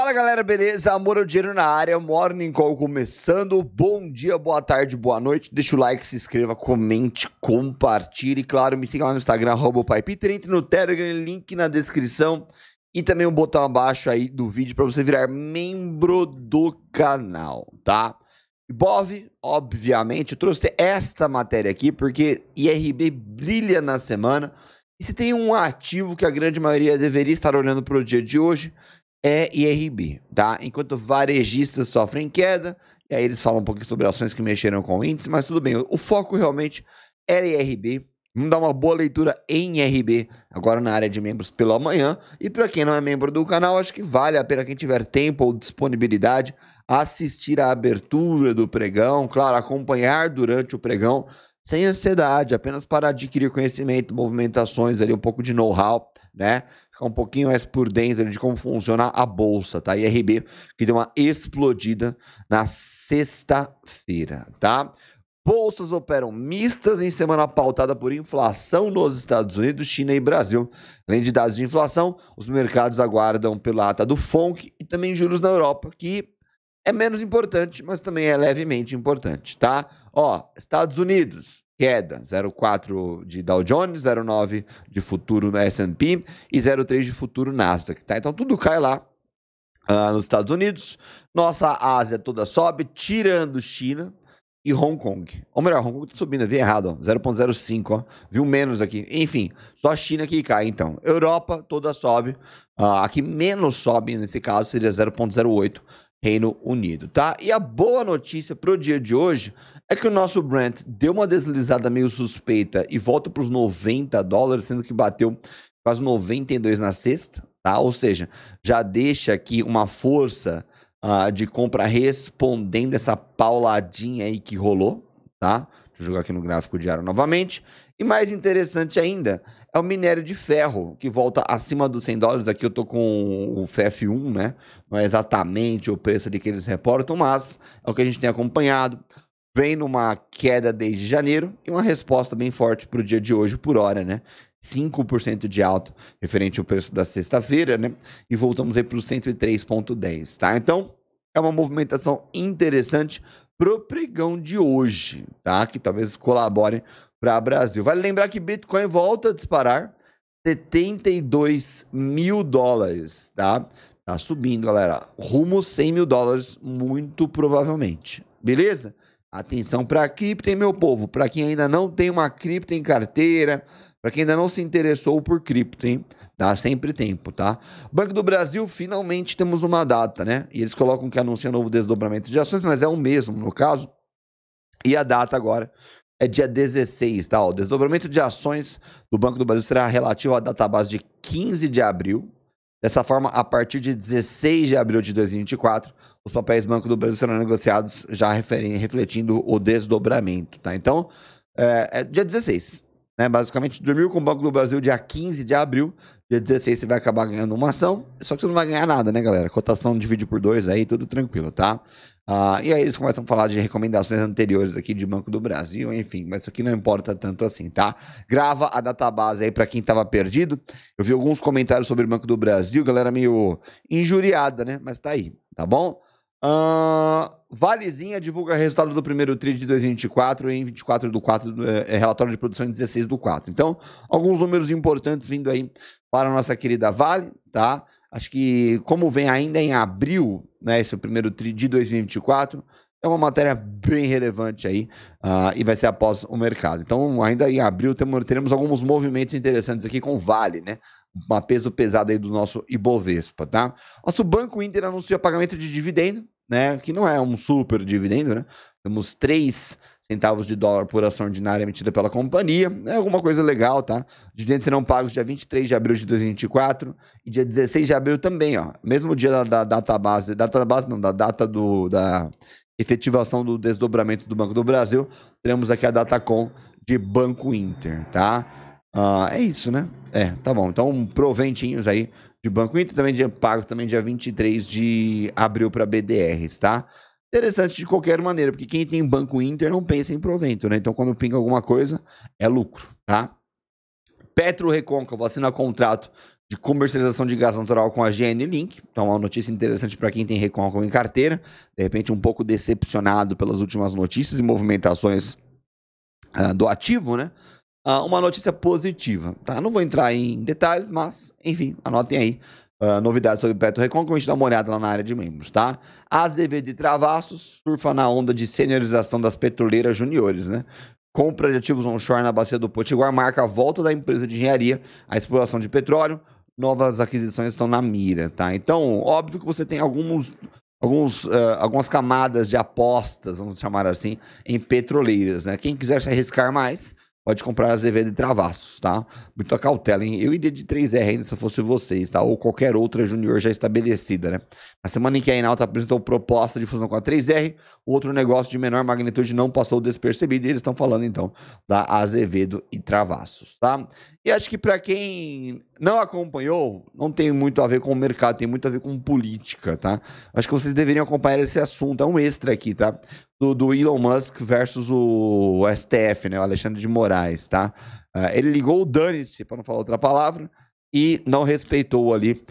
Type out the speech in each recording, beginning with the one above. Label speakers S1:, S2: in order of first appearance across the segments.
S1: Fala galera, beleza? Amor ao dinheiro na área, Morning Call começando. Bom dia, boa tarde, boa noite. Deixa o like, se inscreva, comente, compartilhe. Claro, me siga lá no Instagram, PaiPeter. Entre no Telegram, link na descrição. E também o um botão abaixo aí do vídeo para você virar membro do canal, tá? Bov, obviamente, eu trouxe esta matéria aqui porque IRB brilha na semana. E se tem um ativo que a grande maioria deveria estar olhando para o dia de hoje, é IRB, tá? Enquanto varejistas sofrem queda, e aí eles falam um pouquinho sobre ações que mexeram com o índice, mas tudo bem, o foco realmente era IRB. Vamos dar uma boa leitura em IRB agora na área de membros pela manhã. E para quem não é membro do canal, acho que vale a pena quem tiver tempo ou disponibilidade assistir a abertura do pregão, claro, acompanhar durante o pregão sem ansiedade, apenas para adquirir conhecimento, movimentações ali, um pouco de know-how, né? ficar um pouquinho mais por dentro de como funciona a bolsa, tá? IRB, que deu uma explodida na sexta-feira, tá? Bolsas operam mistas em semana pautada por inflação nos Estados Unidos, China e Brasil. Além de dados de inflação, os mercados aguardam pela ata do FONC e também juros na Europa, que é menos importante, mas também é levemente importante, tá? Ó, Estados Unidos, queda, 0,4 de Dow Jones, 0,9 de futuro no S&P e 0,3 de futuro Nasdaq, tá? Então tudo cai lá uh, nos Estados Unidos. Nossa Ásia toda sobe, tirando China e Hong Kong. Ou melhor, Hong Kong tá subindo, eu vi errado, 0,05, viu menos aqui. Enfim, só China que cai então. Europa toda sobe, uh, aqui menos sobe nesse caso seria 0,08. Reino Unido, tá? E a boa notícia para o dia de hoje é que o nosso Brent deu uma deslizada meio suspeita e volta para os 90 dólares, sendo que bateu quase 92 na sexta, tá? Ou seja, já deixa aqui uma força uh, de compra respondendo essa pauladinha aí que rolou, tá? Deixa eu jogar aqui no gráfico diário novamente. E mais interessante ainda, é o minério de ferro, que volta acima dos 100 dólares. Aqui eu tô com o FF1, né? Não é exatamente o preço de que eles reportam, mas é o que a gente tem acompanhado. Vem numa queda desde janeiro e uma resposta bem forte para o dia de hoje por hora, né? 5% de alto referente ao preço da sexta-feira, né? E voltamos aí para o 103,10, tá? Então, é uma movimentação interessante pro pregão de hoje, tá? Que talvez colabore para Brasil. Vale lembrar que Bitcoin volta a disparar 72 mil dólares, tá? Tá subindo, galera. Rumo 100 mil dólares, muito provavelmente. Beleza? Atenção para cripto, hein, meu povo? Para quem ainda não tem uma cripto em carteira, para quem ainda não se interessou por cripto, hein? Dá sempre tempo, tá? Banco do Brasil, finalmente temos uma data, né? E eles colocam que anuncia novo desdobramento de ações, mas é o mesmo no caso. E a data agora é dia 16, tá? O desdobramento de ações do Banco do Brasil será relativo à data base de 15 de abril. Dessa forma, a partir de 16 de abril de 2024, os papéis Banco do Brasil serão negociados já refletindo o desdobramento, tá? Então, é, é dia 16, né? Basicamente, dormiu com o Banco do Brasil dia 15 de abril, Dia 16 você vai acabar ganhando uma ação, só que você não vai ganhar nada, né, galera? Cotação divide por dois aí, tudo tranquilo, tá? Ah, e aí eles começam a falar de recomendações anteriores aqui de Banco do Brasil, enfim, mas isso aqui não importa tanto assim, tá? Grava a database aí para quem tava perdido. Eu vi alguns comentários sobre o Banco do Brasil, galera meio injuriada, né? Mas tá aí, tá bom? Uh, Valezinha divulga resultado do primeiro TRI de 2024 em 24 do 4, é, é, relatório de produção em 16 do 4. Então, alguns números importantes vindo aí para a nossa querida Vale, tá? Acho que, como vem ainda em abril, né, esse primeiro TRI de 2024, é uma matéria bem relevante aí uh, e vai ser após o mercado. Então, ainda em abril, temos, teremos alguns movimentos interessantes aqui com Vale, né? uma peso pesado aí do nosso Ibovespa, tá? Nosso Banco Inter anunciou pagamento de dividendo, né? Que não é um super dividendo, né? Temos 3 centavos de dólar por ação ordinária emitida pela companhia. É alguma coisa legal, tá? Dividendos serão pagos dia 23 de abril de 2024 e dia 16 de abril também, ó. Mesmo dia da, da data base, data base não, da data do, da efetivação do desdobramento do Banco do Brasil, teremos aqui a data com de Banco Inter, tá? Ah, é isso, né? É, tá bom. Então, proventinhos aí de Banco Inter, também dia, pago também dia 23 de abril para BDRs, tá? Interessante de qualquer maneira, porque quem tem Banco Inter não pensa em provento, né? Então, quando pinga alguma coisa, é lucro, tá? Petro Recôncavo assina contrato de comercialização de gás natural com a GN Link. Então, uma notícia interessante para quem tem Recôncavo em carteira. De repente, um pouco decepcionado pelas últimas notícias e movimentações uh, do ativo, né? Ah, uma notícia positiva, tá? Não vou entrar em detalhes, mas, enfim, anotem aí. Uh, novidades sobre Beto que a gente dá uma olhada lá na área de membros, tá? de Travassos surfa na onda de seniorização das petroleiras juniores, né? Compra de ativos onshore na bacia do Potiguar marca a volta da empresa de engenharia à exploração de petróleo. Novas aquisições estão na mira, tá? Então, óbvio que você tem alguns, alguns, uh, algumas camadas de apostas, vamos chamar assim, em petroleiras, né? Quem quiser se arriscar mais, pode comprar a DVD e travassos, tá? Muita cautela, hein? Eu iria de 3R ainda se fosse vocês, tá? Ou qualquer outra junior já estabelecida, né? Na semana em que a Enalta apresentou proposta de fusão com a 3R, outro negócio de menor magnitude não passou despercebido e eles estão falando, então, da Azevedo e Travassos, tá? E acho que para quem não acompanhou, não tem muito a ver com o mercado, tem muito a ver com política, tá? Acho que vocês deveriam acompanhar esse assunto, é um extra aqui, tá? Do, do Elon Musk versus o STF, né? O Alexandre de Moraes, tá? Uh, ele ligou o dane-se, para não falar outra palavra, e não respeitou ali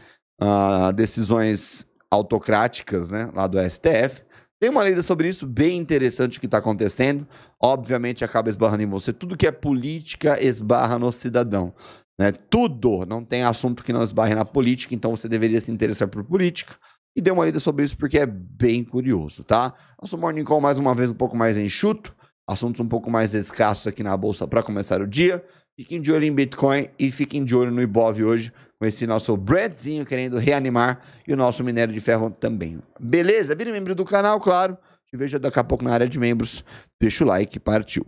S1: uh, decisões autocráticas, né? Lá do STF. Tem uma lida sobre isso bem interessante o que está acontecendo. Obviamente acaba esbarrando em você. Tudo que é política esbarra no cidadão. Né? Tudo. Não tem assunto que não esbarre na política, então você deveria se interessar por política. E dê uma lida sobre isso porque é bem curioso, tá? Nosso Morning Call, mais uma vez, um pouco mais enxuto. Assuntos um pouco mais escassos aqui na Bolsa para começar o dia. Fiquem de olho em Bitcoin e fiquem de olho no Ibov hoje, com esse nosso breadzinho querendo reanimar e o nosso minério de ferro também. Beleza? Vire membro do canal, claro. Te vejo daqui a pouco na área de membros. Deixa o like, partiu.